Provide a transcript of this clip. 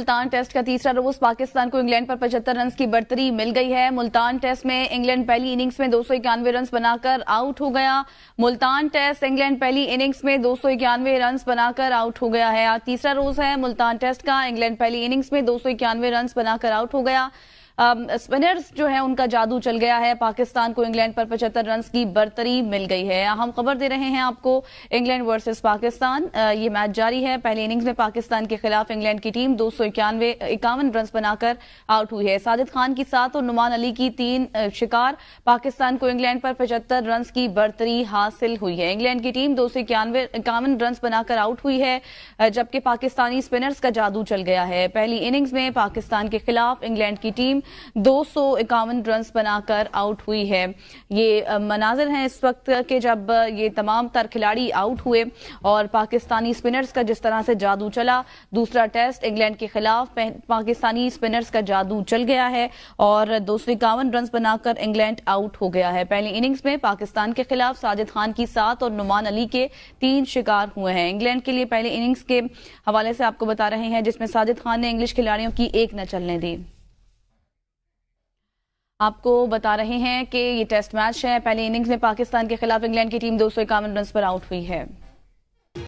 Multan test का तीसरा रोज पाकिस्तान को इंग्लैंड पर 75 रन की बढ़तरी मिल गई है मुल्तान टेस्ट में इंग्लैंड पहली इनिंग्स में दो सौ रन बनाकर आउट हो गया मुल्तान टेस्ट इंग्लैंड पहली इनिंग्स में दो सौ रन बनाकर आउट हो गया है आज तीसरा रोज है मुल्तान टेस्ट का इंग्लैंड पहली इनिंग्स में दो सौ रन बनाकर आउट हो गया स्पिनर्स um, जो है उनका जादू चल गया है पाकिस्तान को इंग्लैंड पर पचहत्तर रन की बरतरी मिल गई है हम खबर दे रहे हैं आपको इंग्लैंड वर्सेस पाकिस्तान uh, ये मैच जारी है पहले इनिंग्स में पाकिस्तान के खिलाफ इंग्लैंड की टीम दो सौ इक्यानवे इक्यावन रन बनाकर आउट हुई है साजिद खान की सात और नुमान अली की तीन uh, शिकार पाकिस्तान को इंग्लैंड पर पचहत्तर रन की बरतरी हासिल हुई है इंग्लैंड की टीम दो सौ इक्यानवे इक्यावन रन बनाकर आउट हुई है uh, जबकि पाकिस्तानी स्पिनर्स का जादू चल गया है पहली इनिंग्स में पाकिस्तान के खिलाफ इंग्लैंड की टीम दो रन बनाकर आउट हुई है ये मनाजिर हैं इस वक्त के जब ये तमाम तर खिलाड़ी आउट हुए और पाकिस्तानी स्पिनर्स का जिस तरह से जादू चला दूसरा टेस्ट इंग्लैंड के खिलाफ पाकिस्तानी स्पिनर्स का जादू चल गया है और दो रन बनाकर इंग्लैंड आउट हो गया है पहली इनिंग्स में पाकिस्तान के खिलाफ साजिद खान की सात और नुमान अली के तीन शिकार हुए हैं इंग्लैंड के लिए पहले इनिंग्स के हवाले से आपको बता रहे हैं जिसमें साजिद खान ने इंग्लिश खिलाड़ियों की एक न चलने दी आपको बता रहे हैं कि ये टेस्ट मैच है पहले इनिंग्स में पाकिस्तान के खिलाफ इंग्लैंड की टीम दो सौ इक्यावन रन पर आउट हुई है